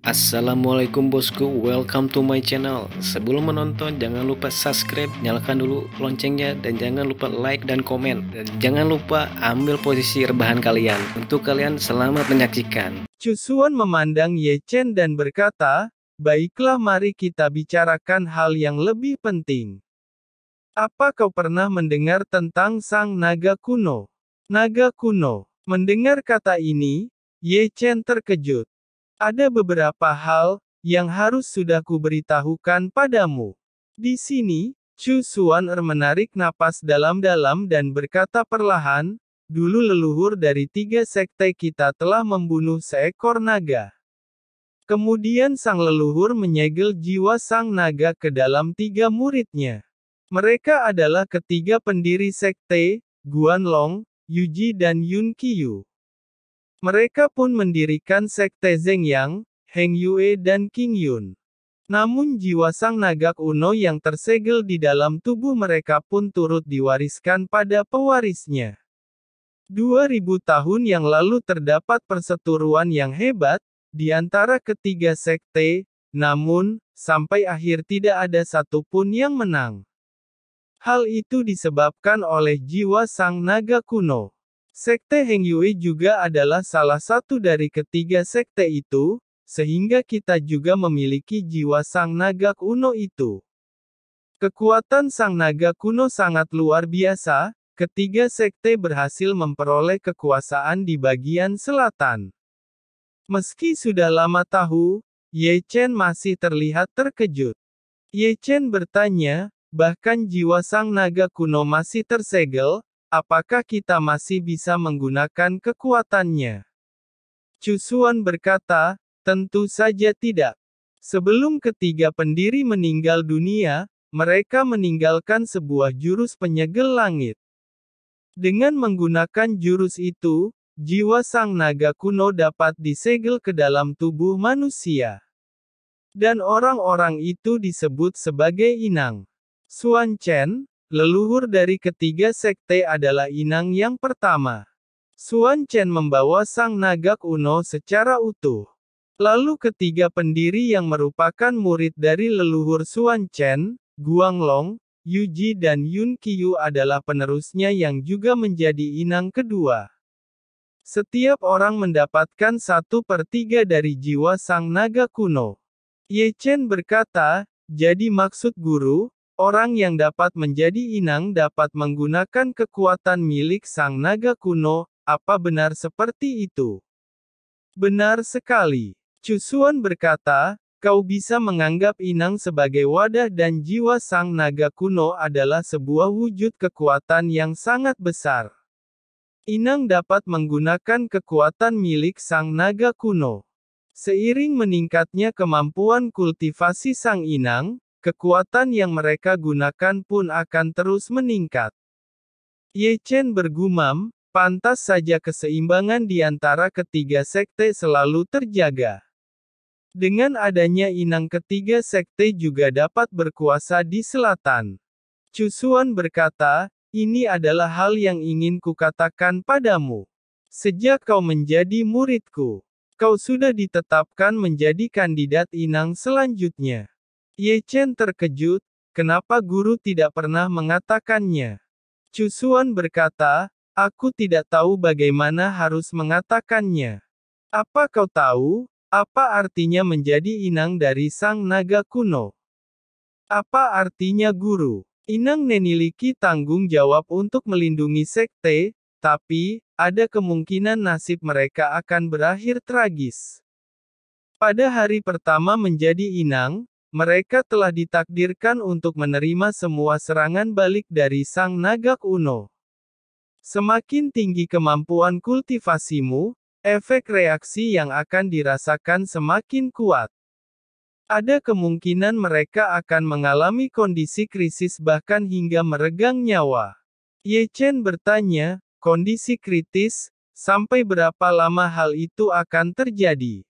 Assalamualaikum bosku, welcome to my channel Sebelum menonton jangan lupa subscribe, nyalakan dulu loncengnya Dan jangan lupa like dan komen Dan jangan lupa ambil posisi rebahan kalian Untuk kalian selamat menyaksikan Cusuan memandang Ye Chen dan berkata Baiklah mari kita bicarakan hal yang lebih penting Apa kau pernah mendengar tentang sang naga kuno? Naga kuno Mendengar kata ini, Ye Chen terkejut ada beberapa hal yang harus sudah kuberitahukan padamu. Di sini, Chu Xuan Er menarik napas dalam-dalam dan berkata perlahan, dulu leluhur dari tiga sekte kita telah membunuh seekor naga. Kemudian sang leluhur menyegel jiwa sang naga ke dalam tiga muridnya. Mereka adalah ketiga pendiri sekte, Guan Long, Yuji dan Yun Qiyu. Mereka pun mendirikan sekte Zhengyang, Yang, Heng Yue dan King Yun. Namun jiwa sang nagak Uno yang tersegel di dalam tubuh mereka pun turut diwariskan pada pewarisnya. 2000 tahun yang lalu terdapat perseteruan yang hebat, di antara ketiga sekte, namun, sampai akhir tidak ada satupun yang menang. Hal itu disebabkan oleh jiwa sang naga kuno. Sekte Heng Yue juga adalah salah satu dari ketiga sekte itu, sehingga kita juga memiliki jiwa Sang Naga Kuno itu. Kekuatan Sang Naga Kuno sangat luar biasa, ketiga sekte berhasil memperoleh kekuasaan di bagian selatan. Meski sudah lama tahu, Ye Chen masih terlihat terkejut. Ye Chen bertanya, bahkan jiwa Sang Naga Kuno masih tersegel, Apakah kita masih bisa menggunakan kekuatannya? Cusuan berkata, tentu saja tidak. Sebelum ketiga pendiri meninggal dunia, mereka meninggalkan sebuah jurus penyegel langit. Dengan menggunakan jurus itu, jiwa sang naga kuno dapat disegel ke dalam tubuh manusia. Dan orang-orang itu disebut sebagai inang. Suan Chen, Leluhur dari ketiga sekte adalah inang yang pertama. Suan Chen membawa sang Naga Kuno secara utuh. Lalu ketiga pendiri yang merupakan murid dari leluhur Suan Chen, Guanglong, Yuji dan Yun Qiu adalah penerusnya yang juga menjadi inang kedua. Setiap orang mendapatkan satu per tiga dari jiwa sang naga kuno. Ye Chen berkata, jadi maksud guru, Orang yang dapat menjadi inang dapat menggunakan kekuatan milik sang naga kuno, apa benar seperti itu? Benar sekali. Cusuan berkata, kau bisa menganggap inang sebagai wadah dan jiwa sang naga kuno adalah sebuah wujud kekuatan yang sangat besar. Inang dapat menggunakan kekuatan milik sang naga kuno. Seiring meningkatnya kemampuan kultivasi sang inang, Kekuatan yang mereka gunakan pun akan terus meningkat. Ye Chen bergumam, pantas saja keseimbangan di antara ketiga sekte selalu terjaga. Dengan adanya inang ketiga sekte juga dapat berkuasa di selatan. Cusuan berkata, ini adalah hal yang ingin kukatakan padamu. Sejak kau menjadi muridku, kau sudah ditetapkan menjadi kandidat inang selanjutnya. Ye Chen terkejut, kenapa guru tidak pernah mengatakannya. Cusuan berkata, aku tidak tahu bagaimana harus mengatakannya. Apa kau tahu, apa artinya menjadi inang dari sang naga kuno? Apa artinya guru? Inang Neniliki tanggung jawab untuk melindungi sekte, tapi, ada kemungkinan nasib mereka akan berakhir tragis. Pada hari pertama menjadi inang, mereka telah ditakdirkan untuk menerima semua serangan balik dari sang Naga Uno. Semakin tinggi kemampuan kultivasimu, efek reaksi yang akan dirasakan semakin kuat. Ada kemungkinan mereka akan mengalami kondisi krisis bahkan hingga meregang nyawa. Ye Chen bertanya, kondisi kritis, sampai berapa lama hal itu akan terjadi?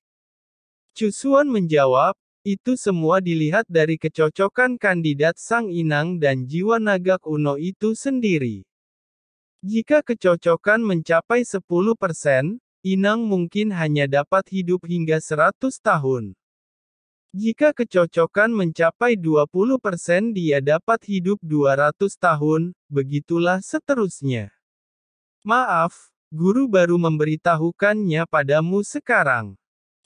Cusuan menjawab, itu semua dilihat dari kecocokan kandidat Sang Inang dan jiwa Nagak Uno itu sendiri. Jika kecocokan mencapai 10%, Inang mungkin hanya dapat hidup hingga 100 tahun. Jika kecocokan mencapai 20% dia dapat hidup 200 tahun, begitulah seterusnya. Maaf, guru baru memberitahukannya padamu sekarang.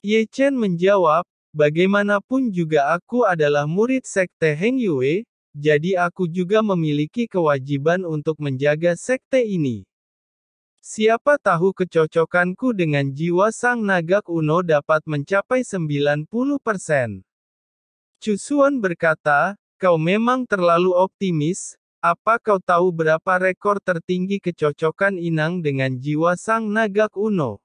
Ye Chen menjawab, Bagaimanapun juga aku adalah murid sekte Heng Yue, jadi aku juga memiliki kewajiban untuk menjaga sekte ini. Siapa tahu kecocokanku dengan jiwa sang nagak Uno dapat mencapai 90%. Cusuan berkata, kau memang terlalu optimis, apa kau tahu berapa rekor tertinggi kecocokan Inang dengan jiwa sang nagak Uno?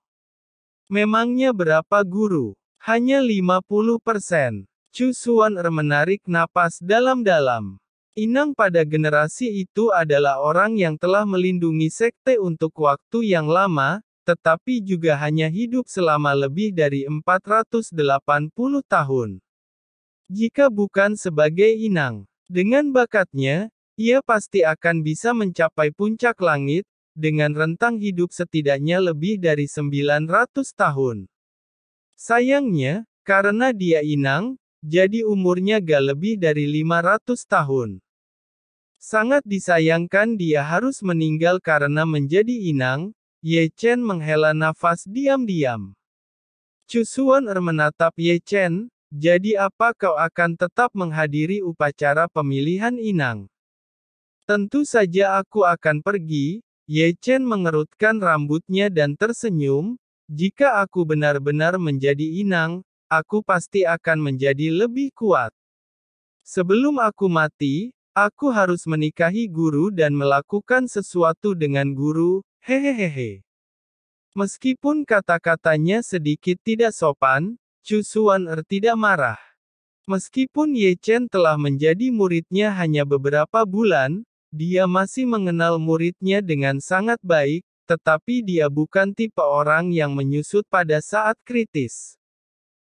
Memangnya berapa guru? Hanya 50%. Cusuan Er menarik napas dalam-dalam. Inang pada generasi itu adalah orang yang telah melindungi sekte untuk waktu yang lama, tetapi juga hanya hidup selama lebih dari 480 tahun. Jika bukan sebagai inang, dengan bakatnya, ia pasti akan bisa mencapai puncak langit, dengan rentang hidup setidaknya lebih dari 900 tahun. Sayangnya, karena dia inang, jadi umurnya gak lebih dari 500 tahun. Sangat disayangkan dia harus meninggal karena menjadi inang, Ye Chen menghela nafas diam-diam. Cusuan Er menatap Ye Chen, jadi apa kau akan tetap menghadiri upacara pemilihan inang? Tentu saja aku akan pergi, Ye Chen mengerutkan rambutnya dan tersenyum, jika aku benar-benar menjadi inang, aku pasti akan menjadi lebih kuat. Sebelum aku mati, aku harus menikahi guru dan melakukan sesuatu dengan guru, hehehehe. Meskipun kata-katanya sedikit tidak sopan, Chu Suan er tidak marah. Meskipun Ye Chen telah menjadi muridnya hanya beberapa bulan, dia masih mengenal muridnya dengan sangat baik, tetapi dia bukan tipe orang yang menyusut pada saat kritis.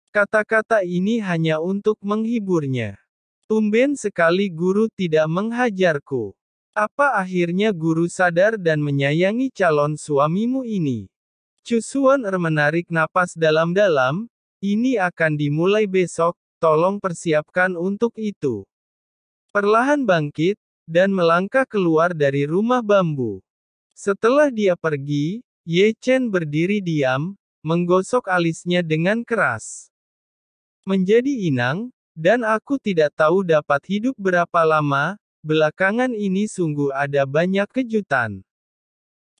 Kata-kata ini hanya untuk menghiburnya. Tumben sekali guru tidak menghajarku. Apa akhirnya guru sadar dan menyayangi calon suamimu ini? Cusuan Er menarik napas dalam-dalam, ini akan dimulai besok, tolong persiapkan untuk itu. Perlahan bangkit, dan melangkah keluar dari rumah bambu. Setelah dia pergi, Ye Chen berdiri diam, menggosok alisnya dengan keras. Menjadi inang, dan aku tidak tahu dapat hidup berapa lama, belakangan ini sungguh ada banyak kejutan.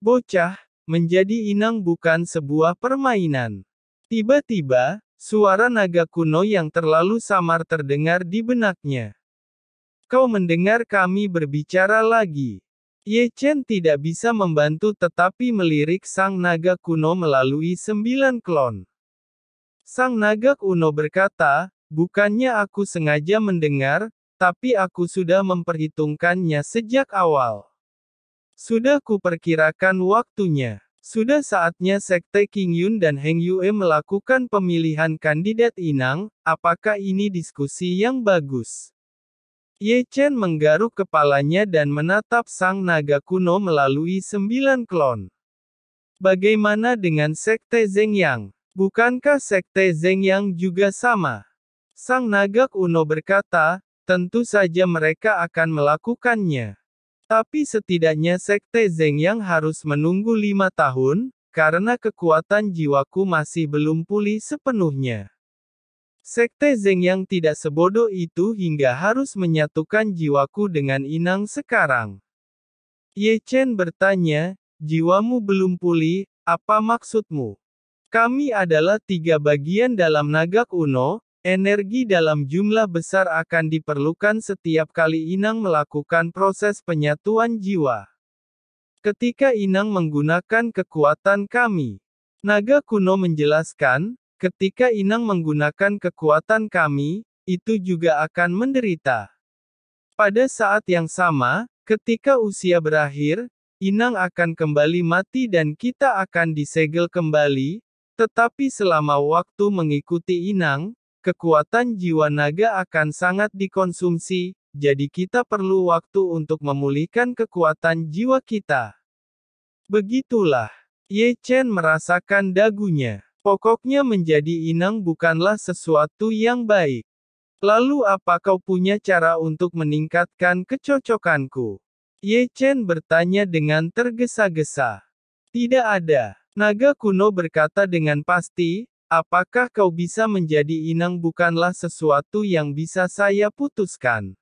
Bocah, menjadi inang bukan sebuah permainan. Tiba-tiba, suara naga kuno yang terlalu samar terdengar di benaknya. Kau mendengar kami berbicara lagi. Ye Chen tidak bisa membantu tetapi melirik sang naga kuno melalui sembilan klon. Sang naga kuno berkata, bukannya aku sengaja mendengar, tapi aku sudah memperhitungkannya sejak awal. Sudah kuperkirakan waktunya. Sudah saatnya Sekte King Yun dan Heng Yue melakukan pemilihan kandidat inang, apakah ini diskusi yang bagus? Ye Chen menggaruk kepalanya dan menatap sang naga kuno melalui sembilan klon. Bagaimana dengan Sekte Zengyang? Bukankah Sekte Zengyang juga sama? Sang naga kuno berkata, tentu saja mereka akan melakukannya. Tapi setidaknya Sekte Zengyang harus menunggu lima tahun, karena kekuatan jiwaku masih belum pulih sepenuhnya. Sekte Zeng yang tidak sebodoh itu hingga harus menyatukan jiwaku dengan Inang sekarang. Ye Chen bertanya, jiwamu belum pulih, apa maksudmu? Kami adalah tiga bagian dalam Nagak Uno, energi dalam jumlah besar akan diperlukan setiap kali Inang melakukan proses penyatuan jiwa. Ketika Inang menggunakan kekuatan kami, Naga kuno menjelaskan, Ketika Inang menggunakan kekuatan kami, itu juga akan menderita. Pada saat yang sama, ketika usia berakhir, Inang akan kembali mati dan kita akan disegel kembali, tetapi selama waktu mengikuti Inang, kekuatan jiwa naga akan sangat dikonsumsi, jadi kita perlu waktu untuk memulihkan kekuatan jiwa kita. Begitulah, Ye Chen merasakan dagunya. Pokoknya menjadi inang bukanlah sesuatu yang baik. Lalu apa kau punya cara untuk meningkatkan kecocokanku? Ye Chen bertanya dengan tergesa-gesa. Tidak ada. Naga kuno berkata dengan pasti, apakah kau bisa menjadi inang bukanlah sesuatu yang bisa saya putuskan.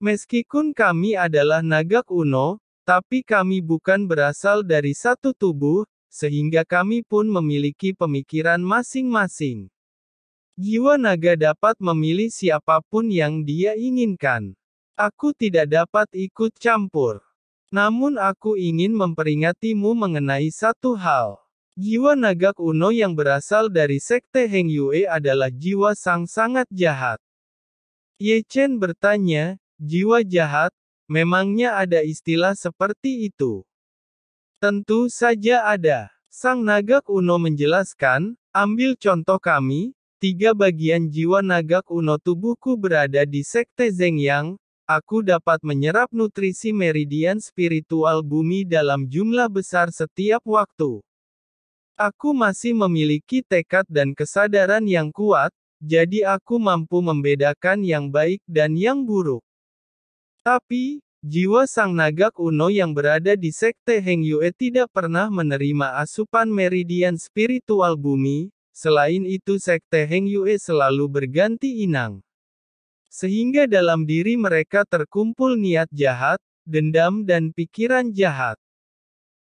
Meskipun kami adalah naga kuno, tapi kami bukan berasal dari satu tubuh, sehingga kami pun memiliki pemikiran masing-masing. Jiwa naga dapat memilih siapapun yang dia inginkan. Aku tidak dapat ikut campur. Namun aku ingin memperingatimu mengenai satu hal. Jiwa naga Kuno yang berasal dari sekte Heng Yue adalah jiwa sang sangat jahat. Ye Chen bertanya, jiwa jahat, memangnya ada istilah seperti itu? Tentu saja ada. Sang Nagak Uno menjelaskan, ambil contoh kami, tiga bagian jiwa Nagak Uno tubuhku berada di Sekte Zengyang, aku dapat menyerap nutrisi meridian spiritual bumi dalam jumlah besar setiap waktu. Aku masih memiliki tekad dan kesadaran yang kuat, jadi aku mampu membedakan yang baik dan yang buruk. Tapi, Jiwa sang naga kuno yang berada di Sekte Heng Yue tidak pernah menerima asupan meridian spiritual bumi, selain itu Sekte Heng Yue selalu berganti inang. Sehingga dalam diri mereka terkumpul niat jahat, dendam dan pikiran jahat.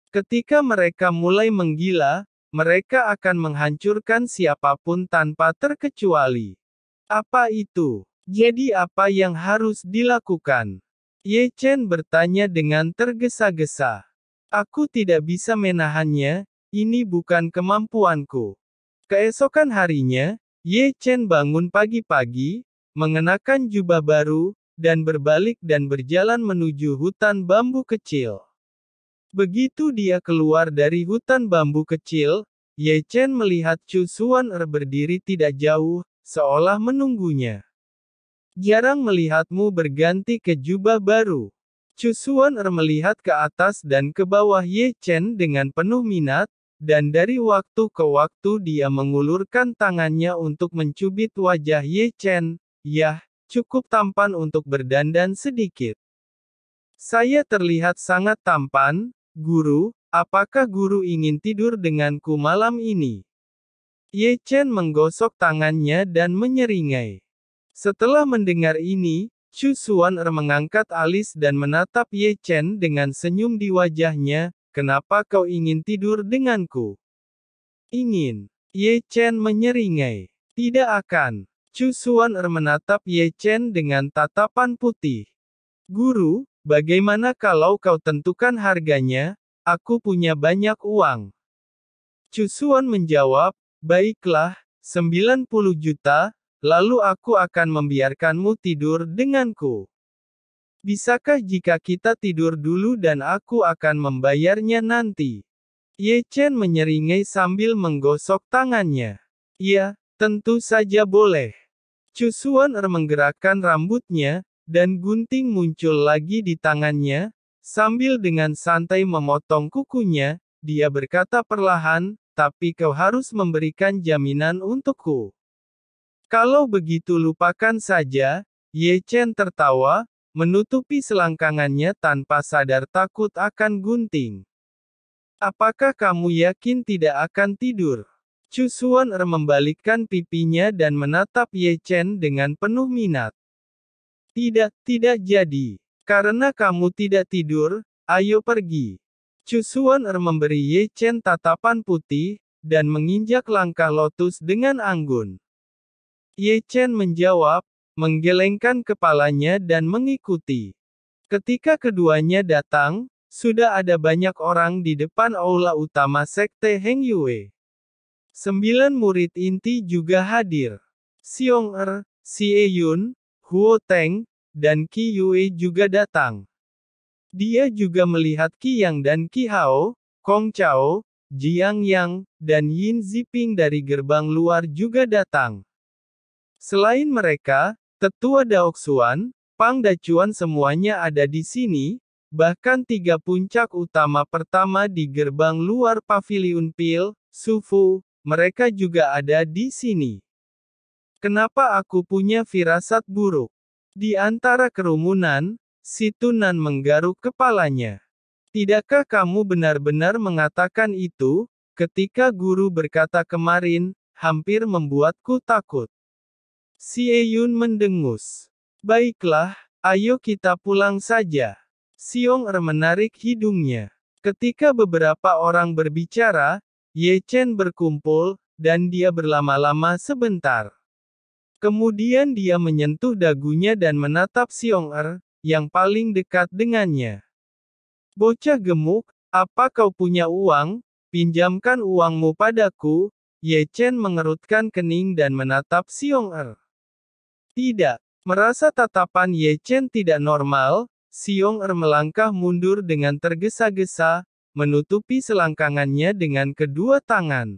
Ketika mereka mulai menggila, mereka akan menghancurkan siapapun tanpa terkecuali. Apa itu? Jadi apa yang harus dilakukan? Ye Chen bertanya dengan tergesa-gesa. Aku tidak bisa menahannya, ini bukan kemampuanku. Keesokan harinya, Ye Chen bangun pagi-pagi, mengenakan jubah baru, dan berbalik dan berjalan menuju hutan bambu kecil. Begitu dia keluar dari hutan bambu kecil, Ye Chen melihat Chu Suan er berdiri tidak jauh, seolah menunggunya. Jarang melihatmu berganti ke jubah baru. Cusuan Er melihat ke atas dan ke bawah Ye Chen dengan penuh minat, dan dari waktu ke waktu dia mengulurkan tangannya untuk mencubit wajah Ye Chen. Yah, cukup tampan untuk berdandan sedikit. Saya terlihat sangat tampan, guru, apakah guru ingin tidur denganku malam ini? Ye Chen menggosok tangannya dan menyeringai. Setelah mendengar ini, Chu Xuan er mengangkat alis dan menatap Ye Chen dengan senyum di wajahnya, kenapa kau ingin tidur denganku? Ingin. Ye Chen menyeringai. Tidak akan. Chu Xuan er menatap Ye Chen dengan tatapan putih. Guru, bagaimana kalau kau tentukan harganya? Aku punya banyak uang. Chu Xuan menjawab, baiklah, 90 juta, Lalu aku akan membiarkanmu tidur denganku. Bisakah jika kita tidur dulu dan aku akan membayarnya nanti? Ye Chen menyeringai sambil menggosok tangannya. Ya, tentu saja boleh. Cusuan er menggerakkan rambutnya, dan gunting muncul lagi di tangannya, sambil dengan santai memotong kukunya, dia berkata perlahan, tapi kau harus memberikan jaminan untukku. Kalau begitu lupakan saja, Ye Chen tertawa, menutupi selangkangannya tanpa sadar takut akan gunting. Apakah kamu yakin tidak akan tidur? Chusuan Er membalikkan pipinya dan menatap Ye Chen dengan penuh minat. Tidak, tidak jadi. Karena kamu tidak tidur, ayo pergi. Chusuan Er memberi Ye Chen tatapan putih, dan menginjak langkah lotus dengan anggun. Ye Chen menjawab, menggelengkan kepalanya dan mengikuti. Ketika keduanya datang, sudah ada banyak orang di depan aula utama Sekte Heng Yue. Sembilan murid inti juga hadir. Xiong Er, E Yun, Huo Teng, dan Qi Yue juga datang. Dia juga melihat Yang dan Qi Hao, Kong Chao, Jiang Yang, dan Yin Ziping dari gerbang luar juga datang. Selain mereka, tetua Daoksuan, Pang Dacuan semuanya ada di sini, bahkan tiga puncak utama pertama di gerbang luar Paviliun Pil, Sufu, mereka juga ada di sini. Kenapa aku punya firasat buruk? Di antara kerumunan, Situnan menggaruk kepalanya. Tidakkah kamu benar-benar mengatakan itu, ketika guru berkata kemarin, hampir membuatku takut. Si Eun mendengus. Baiklah, ayo kita pulang saja. Siong Er menarik hidungnya. Ketika beberapa orang berbicara, Ye Chen berkumpul, dan dia berlama-lama sebentar. Kemudian dia menyentuh dagunya dan menatap Siong Er, yang paling dekat dengannya. Bocah gemuk, apa kau punya uang? Pinjamkan uangmu padaku, Ye Chen mengerutkan kening dan menatap Siong Er. Tidak. Merasa tatapan Ye Chen tidak normal, Siong Er melangkah mundur dengan tergesa-gesa, menutupi selangkangannya dengan kedua tangan.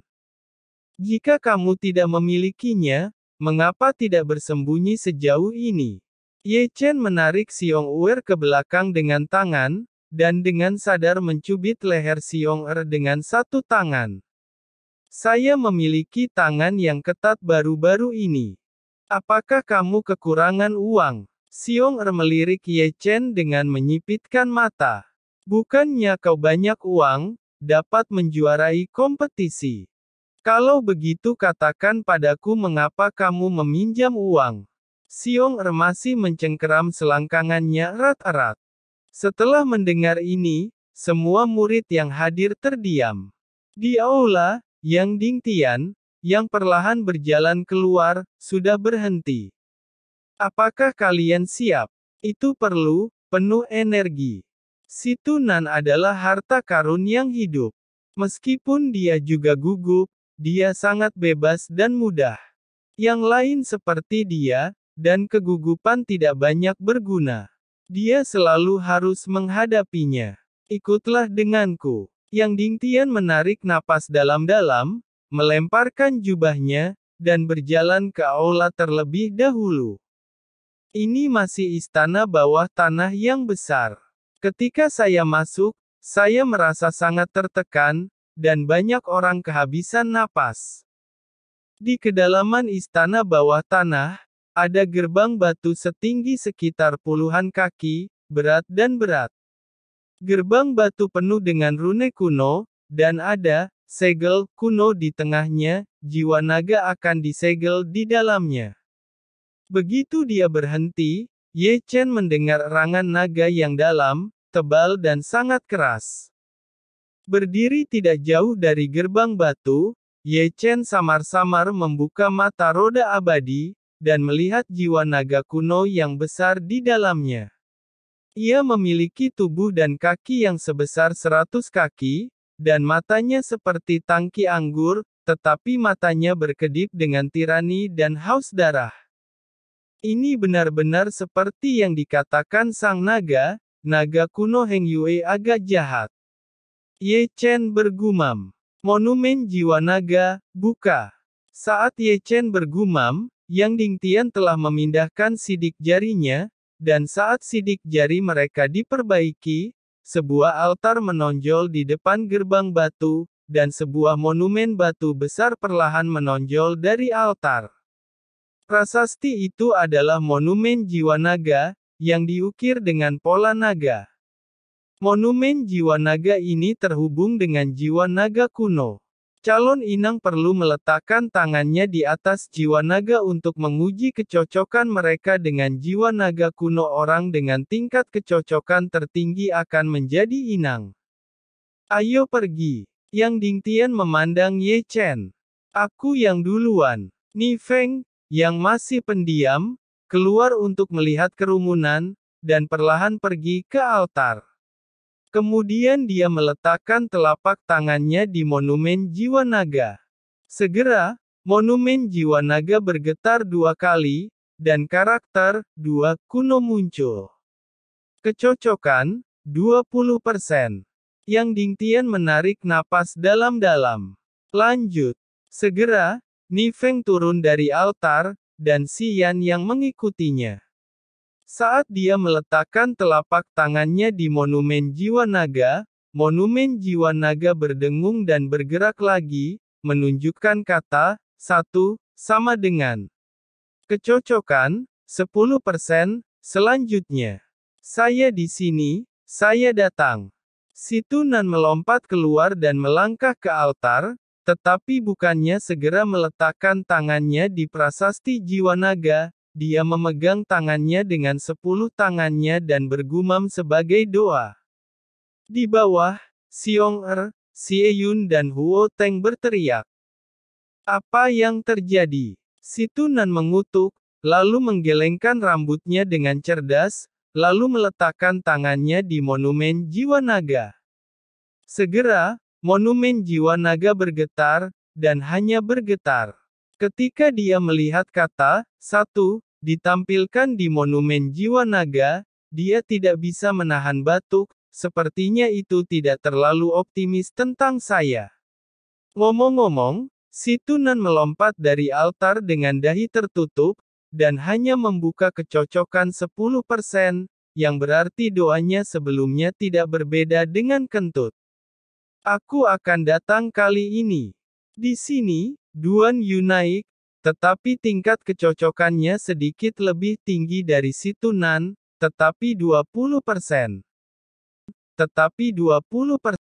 Jika kamu tidak memilikinya, mengapa tidak bersembunyi sejauh ini? Ye Chen menarik Siong Er ke belakang dengan tangan, dan dengan sadar mencubit leher Siong Er dengan satu tangan. Saya memiliki tangan yang ketat baru-baru ini. Apakah kamu kekurangan uang? Siung Er melirik Ye Chen dengan menyipitkan mata. Bukannya kau banyak uang, dapat menjuarai kompetisi. Kalau begitu katakan padaku mengapa kamu meminjam uang. Siung Er masih mencengkeram selangkangannya erat-erat. Setelah mendengar ini, semua murid yang hadir terdiam. Di aula, Yang Dingtian, yang perlahan berjalan keluar, sudah berhenti. Apakah kalian siap? Itu perlu, penuh energi. Situnan adalah harta karun yang hidup. Meskipun dia juga gugup, dia sangat bebas dan mudah. Yang lain seperti dia, dan kegugupan tidak banyak berguna. Dia selalu harus menghadapinya. Ikutlah denganku. Yang Dingtian menarik napas dalam-dalam, melemparkan jubahnya, dan berjalan ke aula terlebih dahulu. Ini masih istana bawah tanah yang besar. Ketika saya masuk, saya merasa sangat tertekan, dan banyak orang kehabisan napas. Di kedalaman istana bawah tanah, ada gerbang batu setinggi sekitar puluhan kaki, berat dan berat. Gerbang batu penuh dengan rune kuno, dan ada segel kuno di tengahnya, jiwa naga akan disegel di dalamnya. Begitu dia berhenti, Ye Chen mendengar erangan naga yang dalam, tebal dan sangat keras. Berdiri tidak jauh dari gerbang batu, Ye Chen samar-samar membuka mata roda abadi, dan melihat jiwa naga kuno yang besar di dalamnya. Ia memiliki tubuh dan kaki yang sebesar seratus kaki, dan matanya seperti tangki anggur, tetapi matanya berkedip dengan tirani dan haus darah. Ini benar-benar seperti yang dikatakan sang naga, naga kuno Heng Yue agak jahat. Ye Chen bergumam. Monumen jiwa naga, buka. Saat Ye Chen bergumam, Yang Ding Tian telah memindahkan sidik jarinya, dan saat sidik jari mereka diperbaiki, sebuah altar menonjol di depan gerbang batu, dan sebuah monumen batu besar perlahan menonjol dari altar. Prasasti itu adalah monumen jiwa naga, yang diukir dengan pola naga. Monumen jiwa naga ini terhubung dengan jiwa naga kuno. Calon inang perlu meletakkan tangannya di atas jiwa naga untuk menguji kecocokan mereka dengan jiwa naga kuno orang dengan tingkat kecocokan tertinggi akan menjadi inang. Ayo pergi. Yang Dingtian memandang Ye Chen. Aku yang duluan. Ni Feng, yang masih pendiam, keluar untuk melihat kerumunan, dan perlahan pergi ke altar. Kemudian dia meletakkan telapak tangannya di monumen jiwa naga. Segera, monumen jiwa naga bergetar dua kali, dan karakter, dua kuno muncul. Kecocokan, 20%. Yang Dingtian menarik napas dalam-dalam. Lanjut. Segera, Nifeng turun dari altar, dan Xian yang mengikutinya. Saat dia meletakkan telapak tangannya di monumen jiwa naga, monumen jiwa naga berdengung dan bergerak lagi, menunjukkan kata, satu, sama dengan kecocokan, 10%, selanjutnya. Saya di sini, saya datang. Situ Nan melompat keluar dan melangkah ke altar, tetapi bukannya segera meletakkan tangannya di prasasti jiwa naga, dia memegang tangannya dengan sepuluh tangannya dan bergumam sebagai doa. Di bawah, Siong Er, Xie Yun dan Huo Teng berteriak. Apa yang terjadi? Situnan mengutuk, lalu menggelengkan rambutnya dengan cerdas, lalu meletakkan tangannya di monumen jiwa naga. Segera, monumen jiwa naga bergetar, dan hanya bergetar. Ketika dia melihat kata, satu, Ditampilkan di Monumen Jiwa Naga, dia tidak bisa menahan batuk, sepertinya itu tidak terlalu optimis tentang saya. Ngomong-ngomong, si Tunan melompat dari altar dengan dahi tertutup, dan hanya membuka kecocokan 10%, yang berarti doanya sebelumnya tidak berbeda dengan kentut. Aku akan datang kali ini. Di sini, Duan Yu naik, tetapi tingkat kecocokannya sedikit lebih tinggi dari situnan, tetapi 20%. Tetapi 20%.